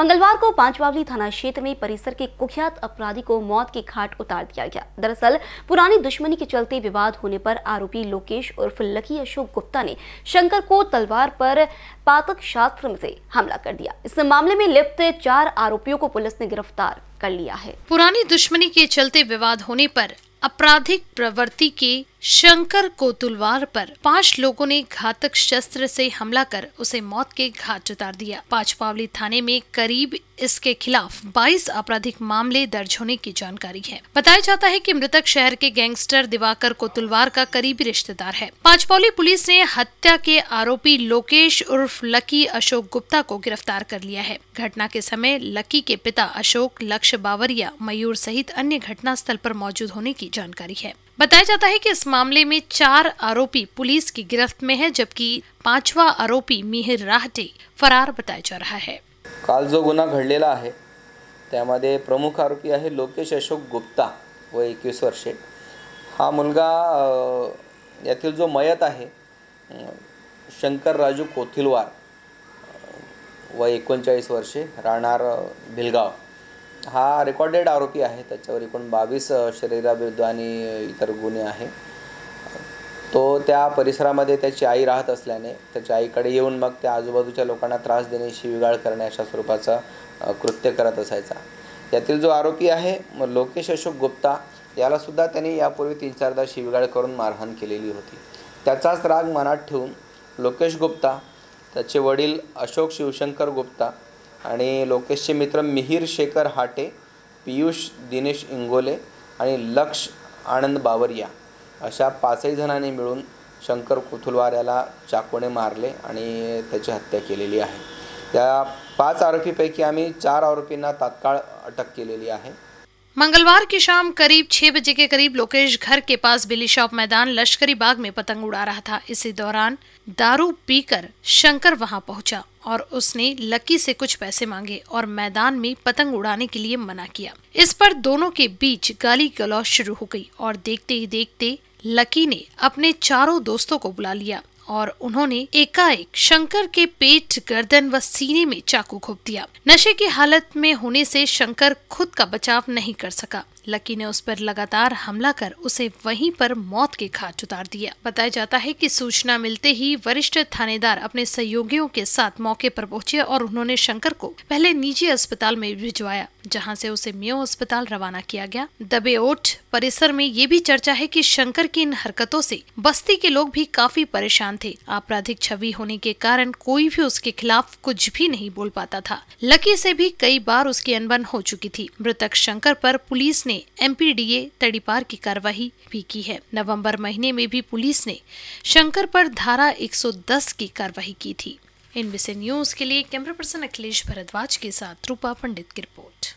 मंगलवार को पांचवावली थाना क्षेत्र में परिसर के कुख्यात अपराधी को मौत के घाट उतार दिया गया दरअसल पुरानी दुश्मनी के चलते विवाद होने पर आरोपी लोकेश उर्फ लकी अशोक गुप्ता ने शंकर को तलवार पर पातक शास्त्र से हमला कर दिया इस मामले में लिप्त चार आरोपियों को पुलिस ने गिरफ्तार कर लिया है पुरानी दुश्मनी के चलते विवाद होने पर आपराधिक प्रवृत्ति के शंकर कोतुलवार पर पांच लोगों ने घातक शस्त्र से हमला कर उसे मौत के घाट उतार दिया पांचपावली थाने में करीब इसके खिलाफ 22 आपराधिक मामले दर्ज होने की जानकारी है बताया जाता है कि मृतक शहर के गैंगस्टर दिवाकर कोतुलवार का करीबी रिश्तेदार है पांचपावली पुलिस ने हत्या के आरोपी लोकेश उर्फ लकी अशोक गुप्ता को गिरफ्तार कर लिया है घटना के समय लकी के पिता अशोक लक्ष्य बावरिया मयूर सहित अन्य घटना स्थल आरोप मौजूद होने की जानकारी है बताया जाता है कि इस मामले में चार आरोपी पुलिस की गिरफ्त में है जबकि पांचवा आरोपी मिहिर राहटे फरार बताया जा रहा है काल जो गुना घडलेला है प्रमुख आरोपी है लोकेश अशोक गुप्ता व एकवीस वर्षे हा मुलगा जो मयत है शंकर राजू कोथिलवार व एकोणचाळीस वर्षे राहणार भिलगाव हा रेकॉर्डेड आरोपी आहे त्याच्यावर एकूण बावीस शरीराविरुद्ध आणि इतर गुन्हे आहे तो त्या परिसरामध्ये त्याची आई राहत असल्याने त्याच्या आईकडे येऊन मग त्या आजूबाजूच्या लोकांना त्रास देणे शिविगाळ करणे अशा स्वरूपाचा कृत्य करत असायचा यातील जो आरोपी आहे लोकेश अशोक गुप्ता यालासुद्धा त्यांनी यापूर्वी तीन चारदा शिविगाळ करून मारहाण केलेली होती त्याचाच राग मनात ठेवून लोकेश गुप्ता त्याचे वडील अशोक शिवशंकर गुप्ता आणि लोकेशचे मित्र मिहीर शेखर हाटे पियुष दिनेश इंगोले आणि लक्ष आनंद बावरिया अशा पाचही जणांनी मिळून शंकर कुथुलवाऱ्याला याला चाकूने मारले आणि त्याची हत्या केलेली आहे त्या पाच आरोपीपैकी आम्ही चार आरोपींना तात्काळ अटक केलेली आहे मंगलवार की शाम करीब छह बजे के करीब लोकेश घर के पास बिली शॉप मैदान लश्करी बाग में पतंग उड़ा रहा था इसी दौरान दारू पीकर शंकर वहां पहुंचा और उसने लकी से कुछ पैसे मांगे और मैदान में पतंग उड़ाने के लिए मना किया इस पर दोनों के बीच गाली गलौज शुरू हो गई और देखते ही देखते लकी ने अपने चारों दोस्तों को बुला लिया और उन्होंने एकाएक शंकर के पेट गर्दन व सीने में चाकू घोप दिया नशे की हालत में होने से शंकर खुद का बचाव नहीं कर सका लकी ने उस पर लगातार हमला कर उसे वहीं पर मौत के घाट उतार दिया बताया जाता है कि सूचना मिलते ही वरिष्ठ थानेदार अपने सहयोगियों के साथ मौके पर पहुंचे और उन्होंने शंकर को पहले निजी अस्पताल में भिजवाया जहां से उसे मेयो अस्पताल रवाना किया गया दबे ओठ परिसर में ये भी चर्चा है कि शंकर की इन हरकतों से बस्ती के लोग भी काफी परेशान थे आपराधिक छवि होने के कारण कोई भी उसके खिलाफ कुछ भी नहीं बोल पाता था लकी से भी कई बार उसकी अनबन हो चुकी थी मृतक शंकर पर पुलिस ने ने एमपीडीए तड़ीपार की कार्रवाई भी की है नवंबर महीने में भी पुलिस ने शंकर पर धारा 110 की कार्रवाई की थी इनबीसी न्यूज के लिए कैमरा पर्सन अखिलेश भरद्वाज के साथ रूपा पंडित की रिपोर्ट